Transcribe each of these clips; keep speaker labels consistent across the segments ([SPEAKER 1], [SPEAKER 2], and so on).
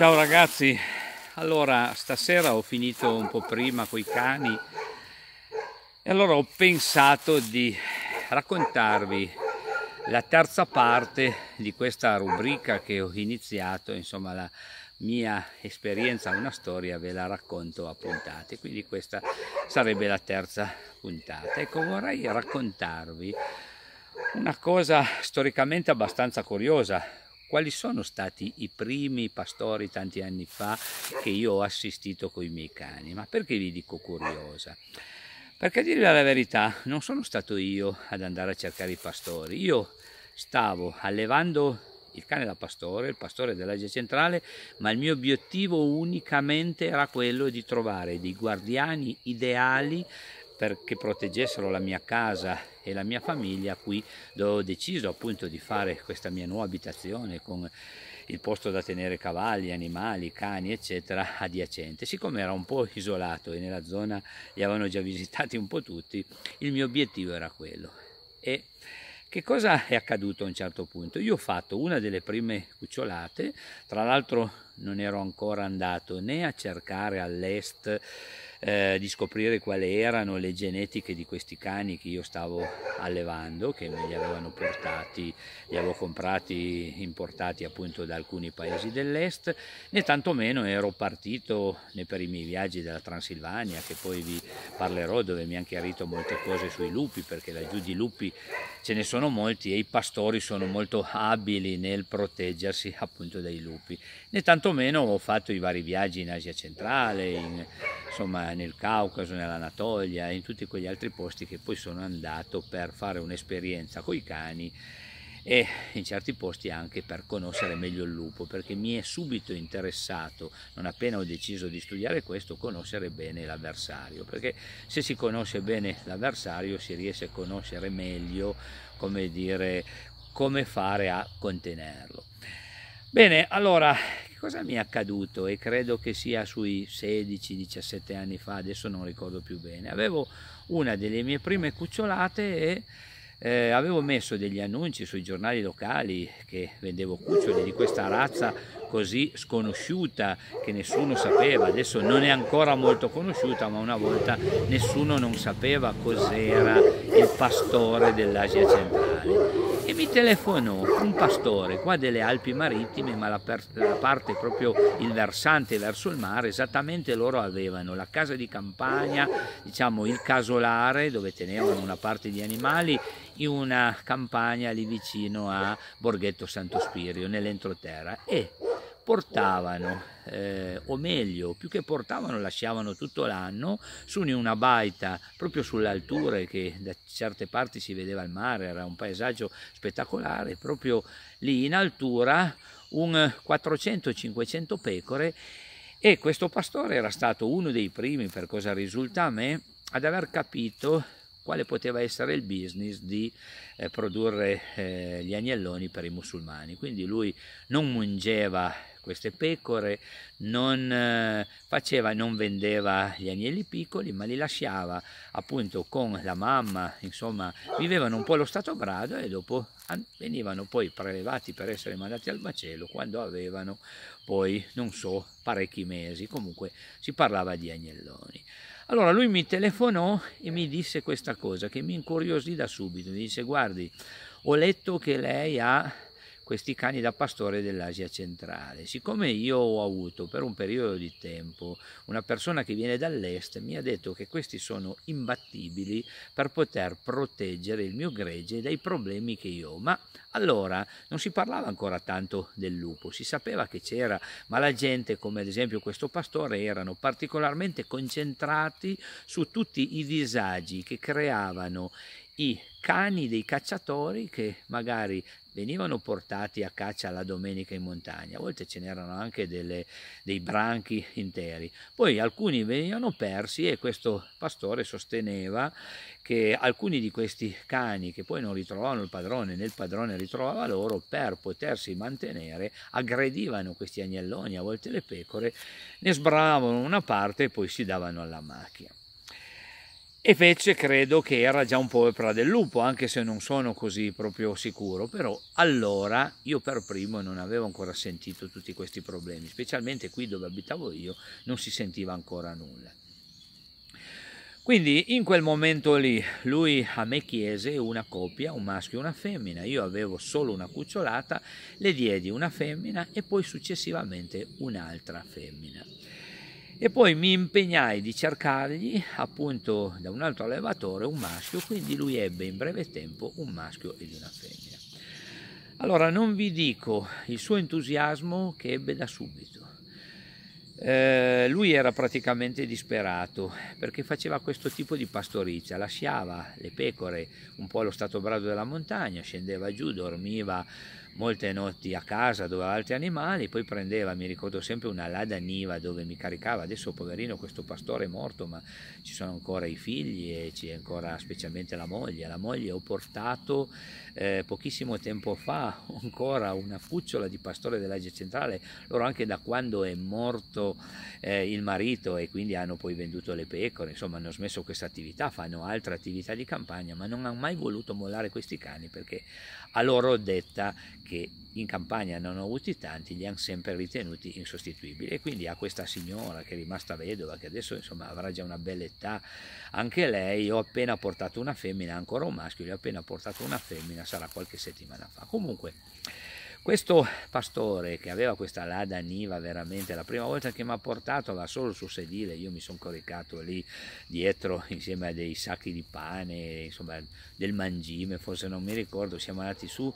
[SPEAKER 1] Ciao ragazzi, allora stasera ho finito un po' prima con i cani e allora ho pensato di raccontarvi la terza parte di questa rubrica che ho iniziato, insomma la mia esperienza, una storia ve la racconto a puntate, quindi questa sarebbe la terza puntata. Ecco, vorrei raccontarvi una cosa storicamente abbastanza curiosa, quali sono stati i primi pastori tanti anni fa che io ho assistito con i miei cani. Ma perché vi dico curiosa? Perché a dirvi la verità, non sono stato io ad andare a cercare i pastori, io stavo allevando il cane da pastore, il pastore dell'Asia centrale, ma il mio obiettivo unicamente era quello di trovare dei guardiani ideali perché proteggessero la mia casa e la mia famiglia qui dove ho deciso appunto di fare questa mia nuova abitazione con il posto da tenere cavalli, animali, cani eccetera adiacente. Siccome era un po' isolato e nella zona li avevano già visitati un po' tutti, il mio obiettivo era quello. E che cosa è accaduto a un certo punto? Io ho fatto una delle prime cucciolate, tra l'altro non ero ancora andato né a cercare all'est eh, di scoprire quali erano le genetiche di questi cani che io stavo allevando, che me li avevano portati, li avevo comprati, importati appunto da alcuni paesi dell'est, né tantomeno ero partito né per i miei viaggi della Transilvania, che poi vi parlerò, dove mi hanno chiarito molte cose sui lupi, perché laggiù di lupi ce ne sono molti e i pastori sono molto abili nel proteggersi appunto dai lupi, né tantomeno ho fatto i vari viaggi in Asia centrale, in insomma, nel Caucaso, nell'Anatolia e in tutti quegli altri posti che poi sono andato per fare un'esperienza con i cani e in certi posti anche per conoscere meglio il lupo perché mi è subito interessato non appena ho deciso di studiare questo conoscere bene l'avversario perché se si conosce bene l'avversario si riesce a conoscere meglio come dire come fare a contenerlo bene allora cosa mi è accaduto e credo che sia sui 16-17 anni fa, adesso non ricordo più bene, avevo una delle mie prime cucciolate e eh, avevo messo degli annunci sui giornali locali che vendevo cuccioli di questa razza così sconosciuta che nessuno sapeva, adesso non è ancora molto conosciuta ma una volta nessuno non sapeva cos'era il pastore dell'Asia centrale mi telefonò un pastore qua delle Alpi Marittime, ma la, per, la parte proprio il versante verso il mare, esattamente loro avevano la casa di campagna, diciamo il casolare dove tenevano una parte di animali, in una campagna lì vicino a Borghetto Santo Spirio, nell'entroterra. E portavano, eh, o meglio, più che portavano, lasciavano tutto l'anno su in una baita proprio sull'altura che da certe parti si vedeva il mare, era un paesaggio spettacolare, proprio lì in altura un 400-500 pecore e questo pastore era stato uno dei primi, per cosa risulta a me, ad aver capito quale poteva essere il business di eh, produrre eh, gli agnelloni per i musulmani. Quindi lui non mungeva queste pecore, non, eh, faceva, non vendeva gli agnelli piccoli, ma li lasciava appunto con la mamma, insomma vivevano un po' lo stato brado e dopo venivano poi prelevati per essere mandati al macello quando avevano poi, non so, parecchi mesi, comunque si parlava di agnelloni. Allora lui mi telefonò e mi disse questa cosa che mi incuriosì da subito, mi disse guardi, ho letto che lei ha questi cani da pastore dell'Asia centrale. Siccome io ho avuto per un periodo di tempo una persona che viene dall'est, mi ha detto che questi sono imbattibili per poter proteggere il mio gregge dai problemi che io ho. Ma allora non si parlava ancora tanto del lupo, si sapeva che c'era, ma la gente, come ad esempio questo pastore, erano particolarmente concentrati su tutti i disagi che creavano i cani dei cacciatori che magari venivano portati a caccia la domenica in montagna, a volte ce n'erano anche delle, dei branchi interi, poi alcuni venivano persi e questo pastore sosteneva che alcuni di questi cani che poi non ritrovavano il padrone né il padrone ritrovava loro per potersi mantenere aggredivano questi agnelloni, a volte le pecore, ne sbravavano una parte e poi si davano alla macchia e fece credo che era già un po' opera del lupo, anche se non sono così proprio sicuro, però allora io per primo non avevo ancora sentito tutti questi problemi, specialmente qui dove abitavo io non si sentiva ancora nulla. Quindi in quel momento lì lui a me chiese una coppia, un maschio e una femmina, io avevo solo una cucciolata, le diedi una femmina e poi successivamente un'altra femmina e poi mi impegnai di cercargli appunto da un altro allevatore un maschio, quindi lui ebbe in breve tempo un maschio ed una femmina. Allora non vi dico il suo entusiasmo che ebbe da subito. Eh, lui era praticamente disperato perché faceva questo tipo di pastorizia, lasciava le pecore un po' allo stato brado della montagna, scendeva giù, dormiva molte notti a casa dove aveva altri animali, poi prendeva, mi ricordo sempre, una lada niva dove mi caricava, adesso poverino questo pastore è morto ma ci sono ancora i figli e c'è ancora specialmente la moglie, la moglie ho portato eh, pochissimo tempo fa ancora una cucciola di pastore dell'Asia centrale, loro anche da quando è morto eh, il marito e quindi hanno poi venduto le pecore, insomma hanno smesso questa attività, fanno altre attività di campagna ma non hanno mai voluto mollare questi cani perché a loro ho detta che in campagna non ho avuti tanti, li hanno sempre ritenuti insostituibili e quindi a questa signora che è rimasta vedova, che adesso insomma avrà già una bella età, anche lei ho appena portato una femmina, ancora un maschio, gli ho appena portato una femmina, sarà qualche settimana fa. Comunque questo pastore che aveva questa lada niva veramente, la prima volta che mi ha portato là solo sul sedile, io mi sono coricato lì dietro insieme a dei sacchi di pane, insomma del mangime, forse non mi ricordo, siamo andati su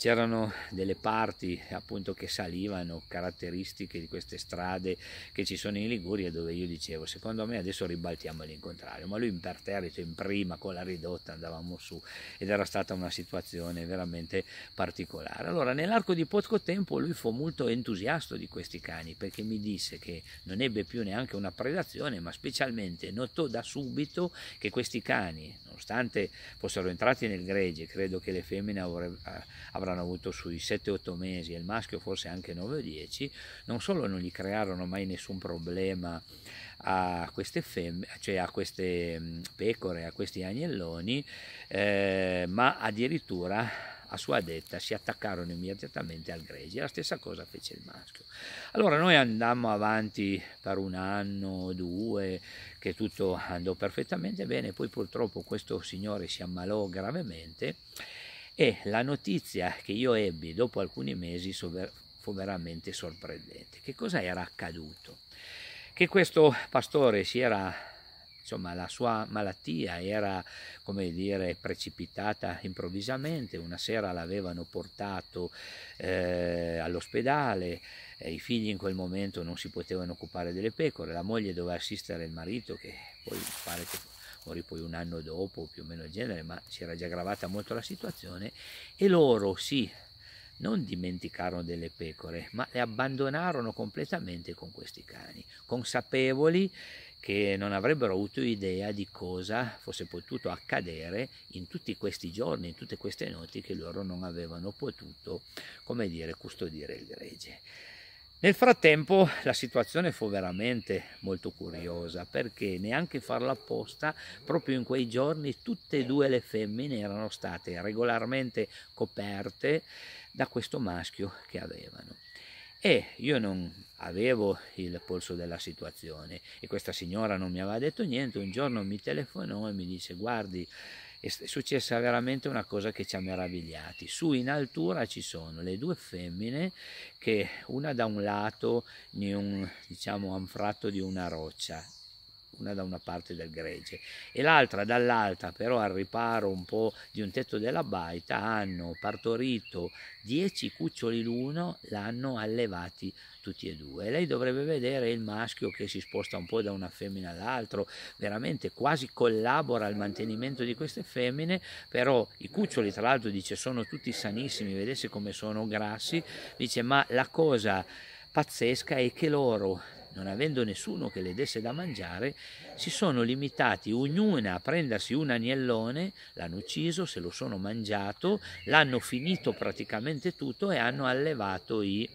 [SPEAKER 1] c'erano delle parti appunto che salivano caratteristiche di queste strade che ci sono in Liguria dove io dicevo secondo me adesso ribaltiamo l'incontrario ma lui imperterrito in prima con la ridotta andavamo su ed era stata una situazione veramente particolare allora nell'arco di poco tempo lui fu molto entusiasta di questi cani perché mi disse che non ebbe più neanche una predazione ma specialmente notò da subito che questi cani nonostante fossero entrati nel gregge credo che le femmine avrebbero avranno avuto sui 7-8 mesi e il maschio forse anche 9-10, non solo non gli crearono mai nessun problema a queste, fem- cioè a queste mm, pecore, a questi agnelloni, eh, ma addirittura a sua detta si attaccarono immediatamente al gregge. La stessa cosa fece il maschio. Allora noi andammo avanti per un anno o due, che tutto andò perfettamente bene, poi purtroppo questo signore si ammalò gravemente e la notizia che io ebbi dopo alcuni mesi fu veramente sorprendente. Che cosa era accaduto? Che questo pastore si era insomma la sua malattia era come dire precipitata improvvisamente una sera l'avevano portato eh, all'ospedale eh, i figli in quel momento non si potevano occupare delle pecore la moglie doveva assistere il marito che poi pare che morì poi un anno dopo, più o meno del genere, ma si era già aggravata molto la situazione, e loro sì, non dimenticarono delle pecore, ma le abbandonarono completamente con questi cani, consapevoli che non avrebbero avuto idea di cosa fosse potuto accadere in tutti questi giorni, in tutte queste notti che loro non avevano potuto, come dire, custodire il gregge. Nel frattempo la situazione fu veramente molto curiosa perché neanche farla apposta, proprio in quei giorni tutte e due le femmine erano state regolarmente coperte da questo maschio che avevano. E io non avevo il polso della situazione e questa signora non mi aveva detto niente, un giorno mi telefonò e mi disse guardi è successa veramente una cosa che ci ha meravigliati. Su in altura ci sono le due femmine che una da un lato in un diciamo anfratto di una roccia una da una parte del gregge e l'altra dall'altra però al riparo un po' di un tetto della baita hanno partorito dieci cuccioli l'uno l'hanno allevati tutti e due lei dovrebbe vedere il maschio che si sposta un po' da una femmina all'altro veramente quasi collabora al mantenimento di queste femmine però i cuccioli tra l'altro dice sono tutti sanissimi vedesse come sono grassi dice ma la cosa pazzesca è che loro non avendo nessuno che le desse da mangiare, si sono limitati ognuna a prendersi un agnellone, l'hanno ucciso, se lo sono mangiato, l'hanno finito praticamente tutto e hanno allevato i,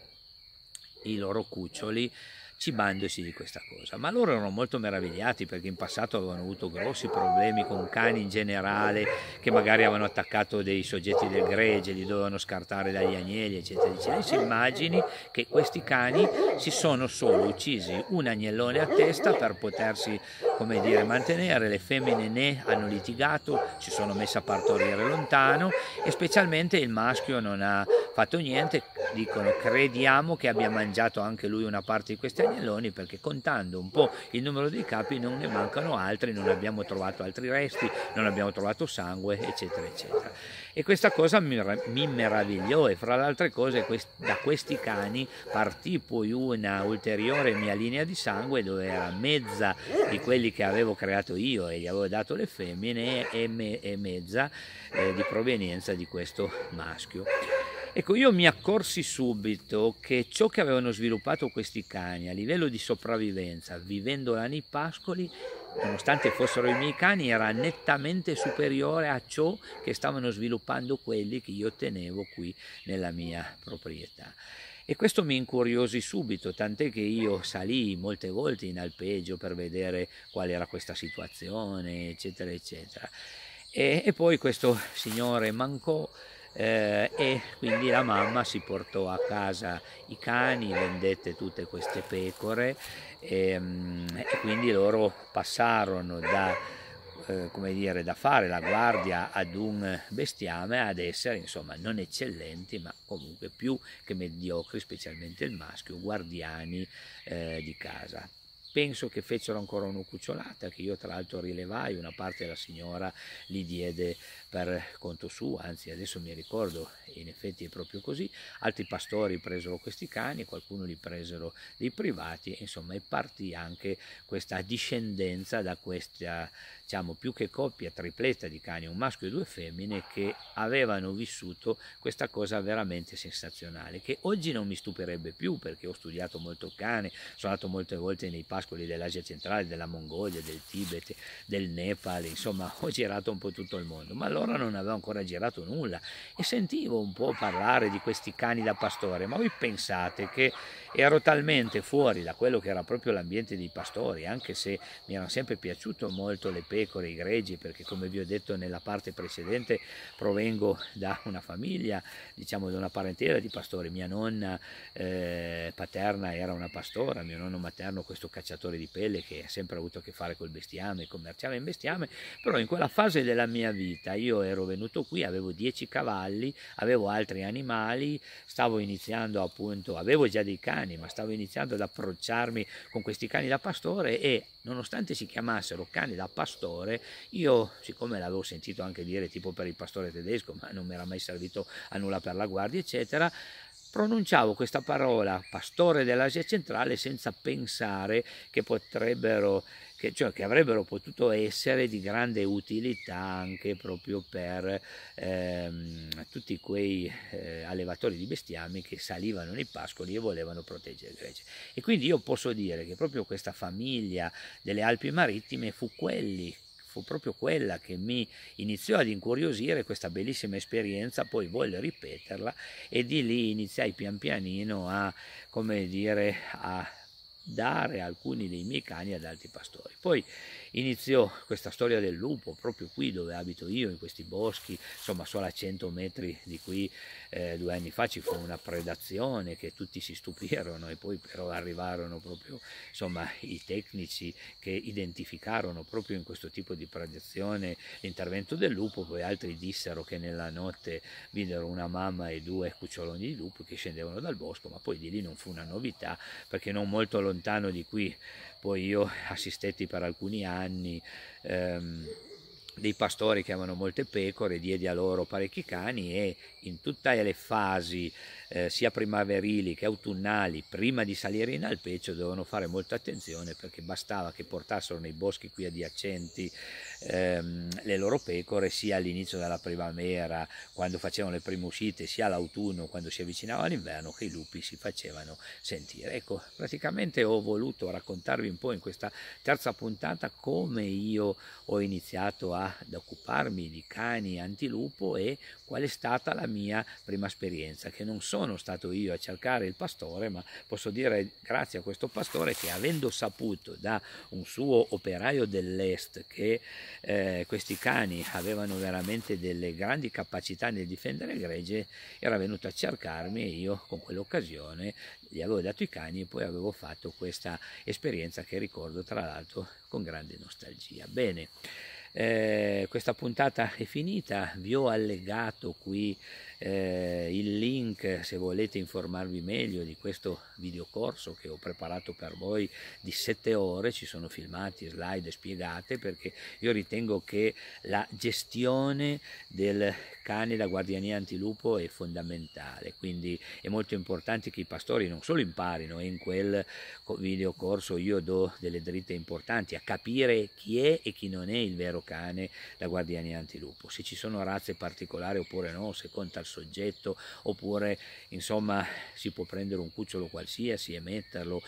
[SPEAKER 1] i loro cuccioli cibandosi di questa cosa. Ma loro erano molto meravigliati perché in passato avevano avuto grossi problemi con cani in generale che magari avevano attaccato dei soggetti del gregge, li dovevano scartare dagli agnelli, eccetera. eccetera. Si immagini che questi cani si sono solo uccisi un agnellone a testa per potersi come dire, mantenere, le femmine né hanno litigato, si sono messe a partorire lontano e specialmente il maschio non ha fatto niente, dicono crediamo che abbia mangiato anche lui una parte di questi agnelloni perché contando un po' il numero dei capi non ne mancano altri, non abbiamo trovato altri resti, non abbiamo trovato sangue, eccetera, eccetera e questa cosa mi, mi meravigliò e fra le altre cose quest, da questi cani partì poi una ulteriore mia linea di sangue dove era mezza di quelli che avevo creato io e gli avevo dato le femmine e, me, e mezza eh, di provenienza di questo maschio. Ecco, io mi accorsi subito che ciò che avevano sviluppato questi cani a livello di sopravvivenza, vivendo là nei pascoli, nonostante fossero i miei cani, era nettamente superiore a ciò che stavano sviluppando quelli che io tenevo qui nella mia proprietà. E questo mi incuriosi subito, tant'è che io salì molte volte in alpeggio per vedere qual era questa situazione, eccetera, eccetera. E, e poi questo signore mancò eh, e quindi la mamma si portò a casa i cani, vendette tutte queste pecore e, ehm, e quindi loro passarono da, eh, dire, da, fare la guardia ad un bestiame ad essere insomma non eccellenti ma comunque più che mediocri, specialmente il maschio, guardiani eh, di casa penso che fecero ancora una cucciolata che io tra l'altro rilevai, una parte della signora li diede per conto suo, anzi adesso mi ricordo, in effetti è proprio così, altri pastori presero questi cani, qualcuno li presero dei privati, insomma è partì anche questa discendenza da questa, diciamo, più che coppia tripletta di cani, un maschio e due femmine, che avevano vissuto questa cosa veramente sensazionale, che oggi non mi stupirebbe più perché ho studiato molto cane, sono andato molte volte nei pascoli dell'Asia centrale, della Mongolia, del Tibet, del Nepal, insomma ho girato un po' tutto il mondo, ma allora allora non avevo ancora girato nulla e sentivo un po' parlare di questi cani da pastore, ma voi pensate che ero talmente fuori da quello che era proprio l'ambiente dei pastori, anche se mi erano sempre piaciute molto le pecore, i greggi, perché come vi ho detto nella parte precedente provengo da una famiglia, diciamo da una parentela di pastori, mia nonna eh, paterna era una pastora, mio nonno materno questo cacciatore di pelle che ha sempre avuto a che fare col bestiame, commerciava in bestiame, però in quella fase della mia vita io ero venuto qui, avevo dieci cavalli, avevo altri animali, stavo iniziando appunto, avevo già dei cani, cani, ma stavo iniziando ad approcciarmi con questi cani da pastore e nonostante si chiamassero cani da pastore, io siccome l'avevo sentito anche dire tipo per il pastore tedesco, ma non mi era mai servito a nulla per la guardia, eccetera, pronunciavo questa parola pastore dell'Asia centrale senza pensare che potrebbero che, cioè, che avrebbero potuto essere di grande utilità anche proprio per ehm, tutti quei eh, allevatori di bestiami che salivano nei pascoli e volevano proteggere Grecia. E quindi io posso dire che proprio questa famiglia delle Alpi Marittime fu quelli fu proprio quella che mi iniziò ad incuriosire questa bellissima esperienza, poi volle ripeterla e di lì iniziai pian pianino a, come dire, a dare alcuni dei miei cani ad altri pastori. Poi iniziò questa storia del lupo proprio qui dove abito io, in questi boschi, insomma solo a 100 metri di qui eh, due anni fa ci fu una predazione che tutti si stupirono e poi però arrivarono proprio insomma, i tecnici che identificarono proprio in questo tipo di predazione l'intervento del lupo, poi altri dissero che nella notte videro una mamma e due cuccioloni di lupo che scendevano dal bosco, ma poi di lì non fu una novità perché non molto lontano di qui poi io assistetti per alcuni anni ehm, dei pastori che avevano molte pecore, diedi a loro parecchi cani e in tutte le fasi eh, sia primaverili che autunnali prima di salire in alpeccio dovevano fare molta attenzione perché bastava che portassero nei boschi qui adiacenti ehm, le loro pecore sia all'inizio della primavera quando facevano le prime uscite sia all'autunno quando si avvicinava l'inverno che i lupi si facevano sentire. Ecco, praticamente ho voluto raccontarvi un po' in questa terza puntata come io ho iniziato ad occuparmi di cani antilupo e qual è stata la mia prima esperienza, che non sono stato io a cercare il pastore, ma posso dire grazie a questo pastore che avendo saputo da un suo operaio dell'est che eh, questi cani avevano veramente delle grandi capacità nel difendere gregge, era venuto a cercarmi e io con quell'occasione gli avevo dato i cani e poi avevo fatto questa esperienza che ricordo tra l'altro con grande nostalgia. Bene. Eh, questa puntata è finita, vi ho allegato qui eh, il link se volete informarvi meglio di questo videocorso che ho preparato per voi di 7 ore, ci sono filmati, slide spiegate perché io ritengo che la gestione del cane da guardiania antilupo è fondamentale, quindi è molto importante che i pastori non solo imparino, e in quel videocorso io do delle dritte importanti a capire chi è e chi non è il vero cane da guardiania antilupo, se ci sono razze particolari oppure no, se conta il soggetto oppure insomma si può prendere un cucciolo qualsiasi e metterlo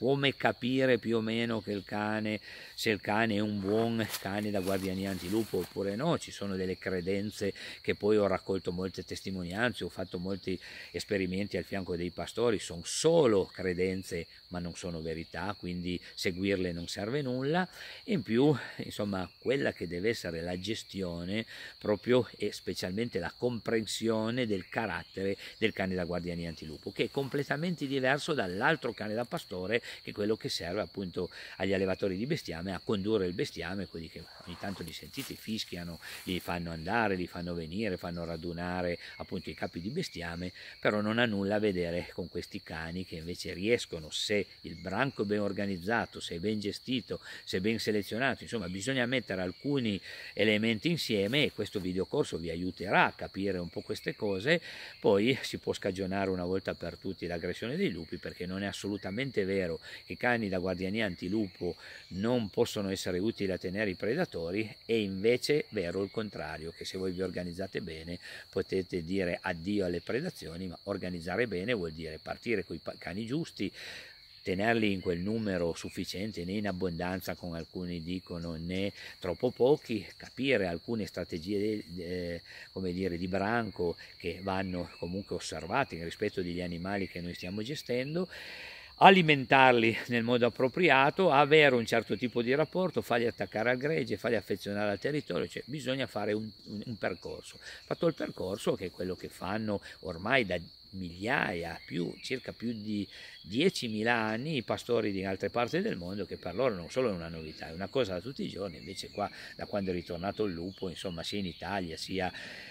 [SPEAKER 1] come capire più o meno che il cane, se il cane è un buon cane da guardiani antilupo oppure no, ci sono delle credenze che poi ho raccolto molte testimonianze, ho fatto molti esperimenti al fianco dei pastori, sono solo credenze ma non sono verità, quindi seguirle non serve nulla in più insomma quella che deve essere la gestione proprio e specialmente la comprensione del carattere del cane da guardiani antilupo che è completamente diverso dall'altro cane da pastore che è quello che serve appunto agli allevatori di bestiame a condurre il bestiame, quelli che ogni tanto li sentite fischiano, li fanno andare, li fanno venire, fanno radunare appunto i capi di bestiame, però non ha nulla a vedere con questi cani che invece riescono, se il branco è ben organizzato, se è ben gestito, se è ben selezionato, insomma bisogna mettere alcuni elementi insieme e questo videocorso vi aiuterà a capire un po' queste cose, poi si può scagionare una volta per tutti l'aggressione dei lupi perché non è assolutamente vero che cani da guardiania antilupo non possono essere utili a tenere i predatori, è invece vero il contrario, che se voi vi organizzate bene potete dire addio alle predazioni, ma organizzare bene vuol dire partire con i cani giusti, tenerli in quel numero sufficiente né in abbondanza come alcuni dicono né troppo pochi capire alcune strategie eh, come dire di branco che vanno comunque osservate in rispetto degli animali che noi stiamo gestendo alimentarli nel modo appropriato, avere un certo tipo di rapporto, farli attaccare al gregge, farli affezionare al territorio, cioè bisogna fare un, un, un percorso. Fatto il percorso che è quello che fanno ormai da migliaia, più, circa più di 10.000 anni i pastori di altre parti del mondo che per loro non solo è una novità, è una cosa da tutti i giorni, invece qua da quando è ritornato il lupo, insomma sia in Italia sia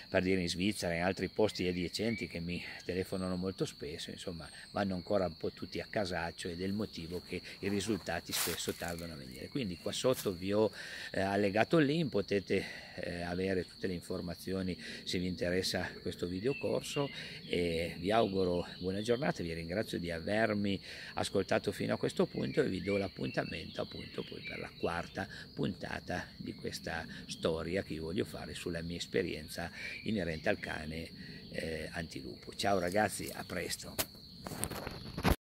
[SPEAKER 1] per dire in Svizzera e in altri posti adiacenti che mi telefonano molto spesso, insomma vanno ancora un po' tutti a casaccio ed è il motivo che i risultati spesso tardano a venire. Quindi qua sotto vi ho eh, allegato il potete eh, avere tutte le informazioni se vi interessa questo videocorso e vi auguro buona giornata, vi ringrazio di avermi ascoltato fino a questo punto e vi do l'appuntamento appunto poi per la quarta puntata di questa storia che io voglio fare sulla mia esperienza inerente al cane eh, antilupo. Ciao ragazzi, a presto!